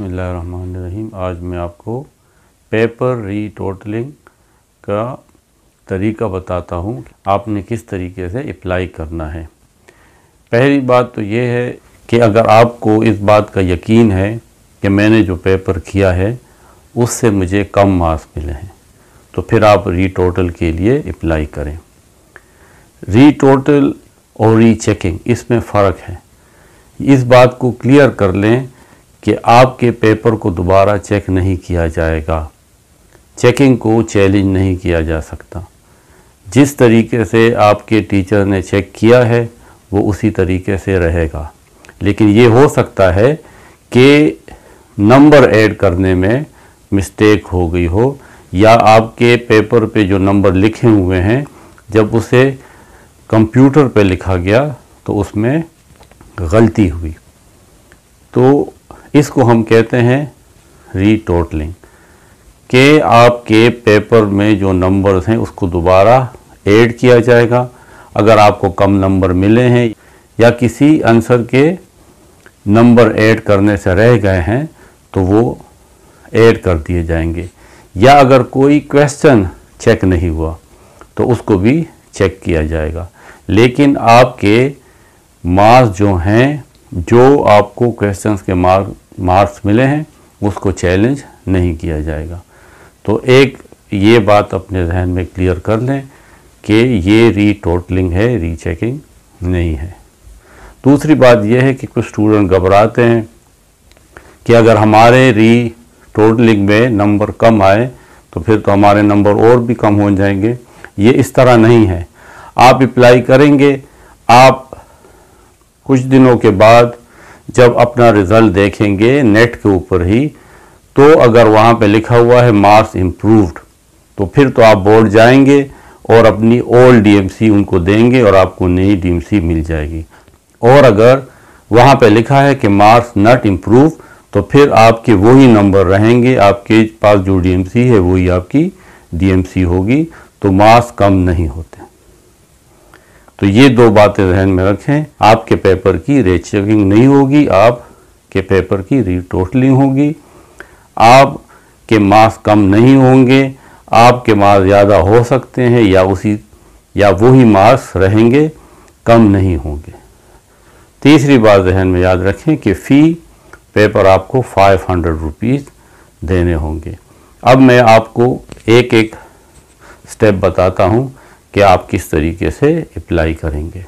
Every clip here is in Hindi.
बसमीम आज मैं आपको पेपर री टोटलिंग का तरीका बताता हूँ आपने किस तरीके से अप्लाई करना है पहली बात तो ये है कि अगर आपको इस बात का यकीन है कि मैंने जो पेपर किया है उससे मुझे कम मार्क्स मिले हैं तो फिर आप री टोटल के लिए अप्लाई करें री टोटल और री चेकिंग इसमें फ़र्क है इस बात को क्लियर कर लें कि आपके पेपर को दोबारा चेक नहीं किया जाएगा चेकिंग को चैलेंज नहीं किया जा सकता जिस तरीके से आपके टीचर ने चेक किया है वो उसी तरीके से रहेगा लेकिन ये हो सकता है कि नंबर ऐड करने में मिस्टेक हो गई हो या आपके पेपर पे जो नंबर लिखे हुए हैं जब उसे कंप्यूटर पे लिखा गया तो उसमें गलती हुई तो इसको हम कहते हैं रीटोटलिंग के आपके पेपर में जो नंबर्स हैं उसको दोबारा ऐड किया जाएगा अगर आपको कम नंबर मिले हैं या किसी आंसर के नंबर ऐड करने से रह गए हैं तो वो ऐड कर दिए जाएंगे या अगर कोई क्वेश्चन चेक नहीं हुआ तो उसको भी चेक किया जाएगा लेकिन आपके मार्क्स जो हैं जो आपको क्वेश्चंस के मार्क मार्क्स मिले हैं उसको चैलेंज नहीं किया जाएगा तो एक ये बात अपने जहन में क्लियर कर लें कि ये रीटोटलिंग है रीचेकिंग नहीं है दूसरी बात यह है कि कुछ स्टूडेंट घबराते हैं कि अगर हमारे री टोटलिंग में नंबर कम आए तो फिर तो हमारे नंबर और भी कम हो जाएंगे ये इस तरह नहीं है आप अप्लाई करेंगे आप कुछ दिनों के बाद जब अपना रिज़ल्ट देखेंगे नेट के ऊपर ही तो अगर वहाँ पे लिखा हुआ है मार्क्स इम्प्रूव्ड तो फिर तो आप बोर्ड जाएंगे और अपनी ओल्ड डीएमसी उनको देंगे और आपको नई डीएमसी मिल जाएगी और अगर वहाँ पे लिखा है कि मार्क्स नॉट इम्प्रूव तो फिर आपके वही नंबर रहेंगे आपके पास जो डीएमसी है वही आपकी डीएमसी होगी तो मार्क्स कम नहीं होते तो ये दो बातें जहन में रखें आपके पेपर की रेचेकिंग नहीं होगी आप के पेपर की रिटोटलिंग होगी आप के मार्क्स कम नहीं होंगे आपके मार्क्स ज़्यादा हो सकते हैं या उसी या वही मार्क्स रहेंगे कम नहीं होंगे तीसरी बात जहन में याद रखें कि फ़ी पेपर आपको फाइव हंड्रेड रुपीज़ देने होंगे अब मैं आपको एक एक स्टेप बताता हूँ कि आप किस तरीके से अप्लाई करेंगे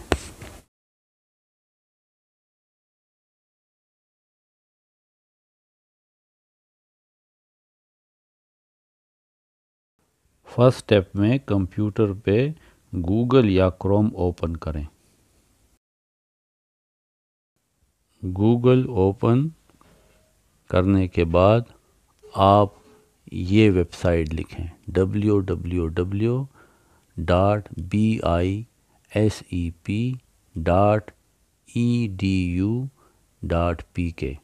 फर्स्ट स्टेप में कंप्यूटर पे गूगल या क्रोम ओपन करें गूगल ओपन करने के बाद आप ये वेबसाइट लिखें W W W dot B I S E P dot E D U dot P K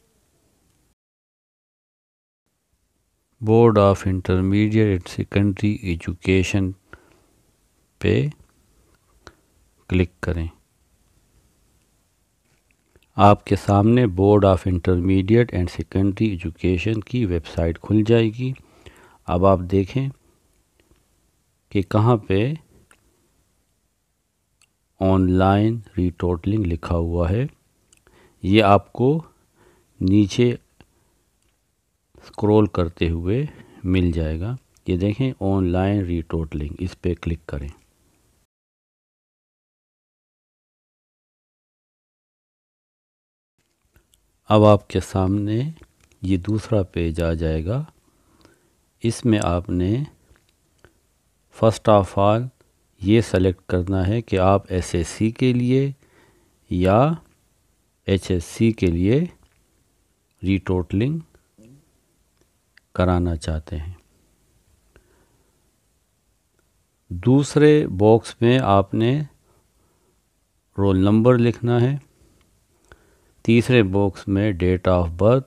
board of intermediate and secondary education पे क्लिक करें आपके सामने board of intermediate and secondary education की वेबसाइट खुल जाएगी अब आप देखें कि कहाँ पे ऑनलाइन रिटोटलिंग लिखा हुआ है ये आपको नीचे स्क्रॉल करते हुए मिल जाएगा ये देखें ऑनलाइन रिटोटलिंग इस पर क्लिक करें अब आपके सामने ये दूसरा पेज आ जाएगा इसमें आपने फ़र्स्ट ऑफ ऑल ये सेलेक्ट करना है कि आप एसएससी के लिए या एचएससी के लिए रिटोटलिंग कराना चाहते हैं दूसरे बॉक्स में आपने रोल नंबर लिखना है तीसरे बॉक्स में डेट ऑफ बर्थ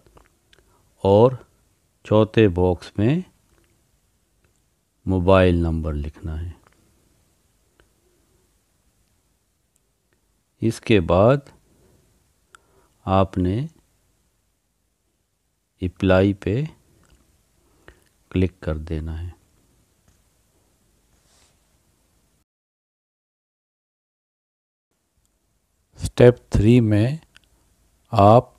और चौथे बॉक्स में मोबाइल नंबर लिखना है इसके बाद आपने अप्लाई पे क्लिक कर देना है स्टेप थ्री में आप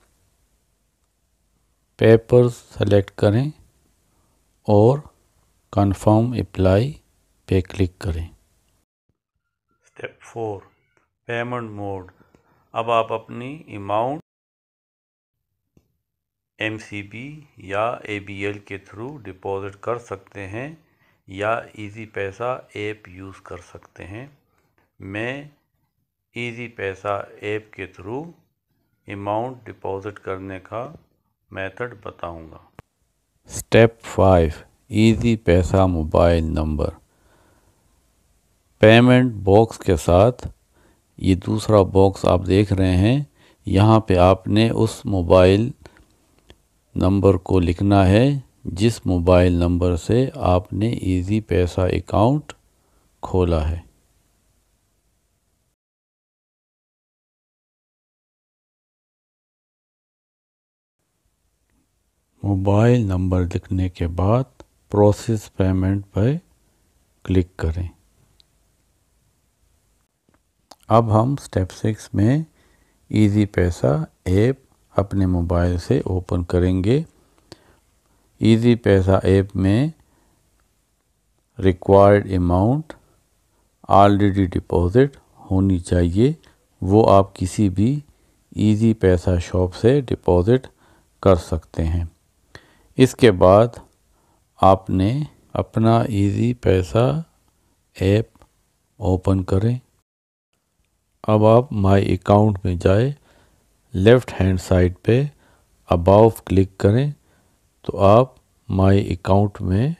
पेपर सेलेक्ट करें और कन्फर्म अप्लाई पे क्लिक करें स्टेप फोर पेमेंट मोड अब आप अपनी अमाउंट एम या ए के थ्रू डिपॉज़िट कर सकते हैं या इजी पैसा ऐप यूज़ कर सकते हैं मैं इजी पैसा ऐप के थ्रू अमाउंट डिपॉज़िट करने का मेथड बताऊंगा। Step five Easypaisa mobile number payment box के साथ ये दूसरा बॉक्स आप देख रहे हैं यहाँ पे आपने उस मोबाइल नंबर को लिखना है जिस मोबाइल नंबर से आपने इजी पैसा अकाउंट खोला है मोबाइल नंबर लिखने के बाद प्रोसेस पेमेंट पर क्लिक करें अब हम स्टेप सिक्स में इजी पैसा ऐप अपने मोबाइल से ओपन करेंगे इजी पैसा ऐप में रिक्वायर्ड अमाउंट ऑलरेडी डिपॉजिट होनी चाहिए वो आप किसी भी इजी पैसा शॉप से डिपॉजिट कर सकते हैं इसके बाद आपने अपना इजी पैसा ऐप ओपन करें अब आप माय अकाउंट में जाए लेफ़्ट हैंड साइड पे अबाव क्लिक करें तो आप माय अकाउंट में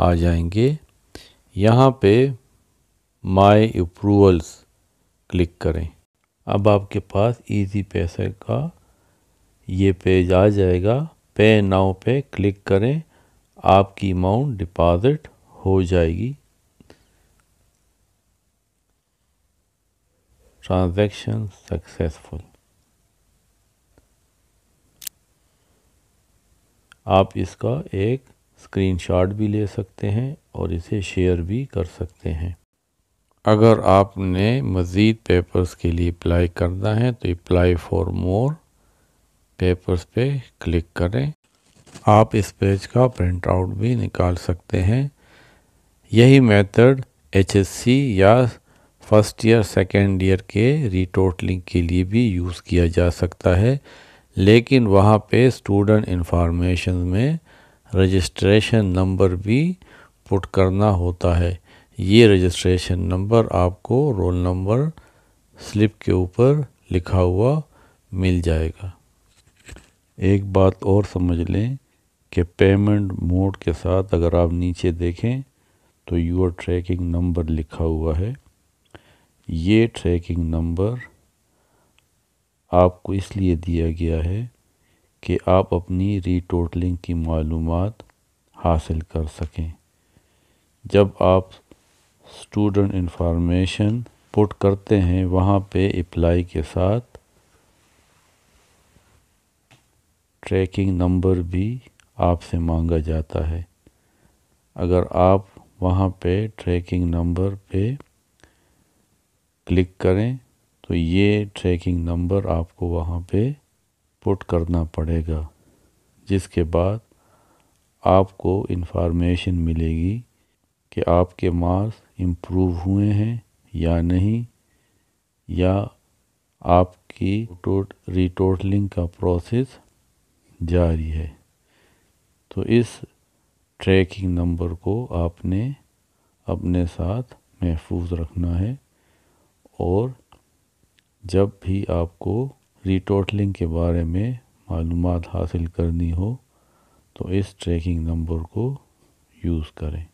आ जाएंगे यहाँ पे माय अप्रूवल्स क्लिक करें अब आपके पास इजी पैसे का ये पेज आ जाएगा पे नाव पे क्लिक करें आपकी अमाउंट डिपॉजिट हो जाएगी ट्रांजैक्शन सक्सेसफुल आप इसका एक स्क्रीनशॉट भी ले सकते हैं और इसे शेयर भी कर सकते हैं अगर आपने मज़ीद पेपर्स के लिए अप्लाई करना है तो अप्लाई फॉर मोर पेपर्स पे क्लिक करें आप इस पेज का प्रिंट आउट भी निकाल सकते हैं यही मेथड एचएससी या फर्स्ट ईयर सेकेंड ईयर के रिटोटलिंग के लिए भी यूज़ किया जा सकता है लेकिन वहाँ पे स्टूडेंट इंफॉर्मेशन में रजिस्ट्रेशन नंबर भी पुट करना होता है ये रजिस्ट्रेशन नंबर आपको रोल नंबर स्लिप के ऊपर लिखा हुआ मिल जाएगा एक बात और समझ लें के पेमेंट मोड के साथ अगर आप नीचे देखें तो यूर ट्रैकिंग नंबर लिखा हुआ है ये ट्रैकिंग नंबर आपको इसलिए दिया गया है कि आप अपनी रीटोटलिंग की मालूम हासिल कर सकें जब आप स्टूडेंट इंफॉर्मेशन पुट करते हैं वहाँ पे अप्लाई के साथ ट्रैकिंग नंबर भी आपसे मांगा जाता है अगर आप वहाँ पे ट्रैकिंग नंबर पे क्लिक करें तो ये ट्रैकिंग नंबर आपको वहाँ पे पुट करना पड़ेगा जिसके बाद आपको इन्फॉर्मेशन मिलेगी कि आपके मार्क्स इम्प्रूव हुए हैं या नहीं या आपकी रिटोटलिंग का प्रोसेस जारी है तो इस ट्रैकिंग नंबर को आपने अपने साथ महफूज रखना है और जब भी आपको रिटोटलिंग के बारे में मालूम हासिल करनी हो तो इस ट्रैकिंग नंबर को यूज़ करें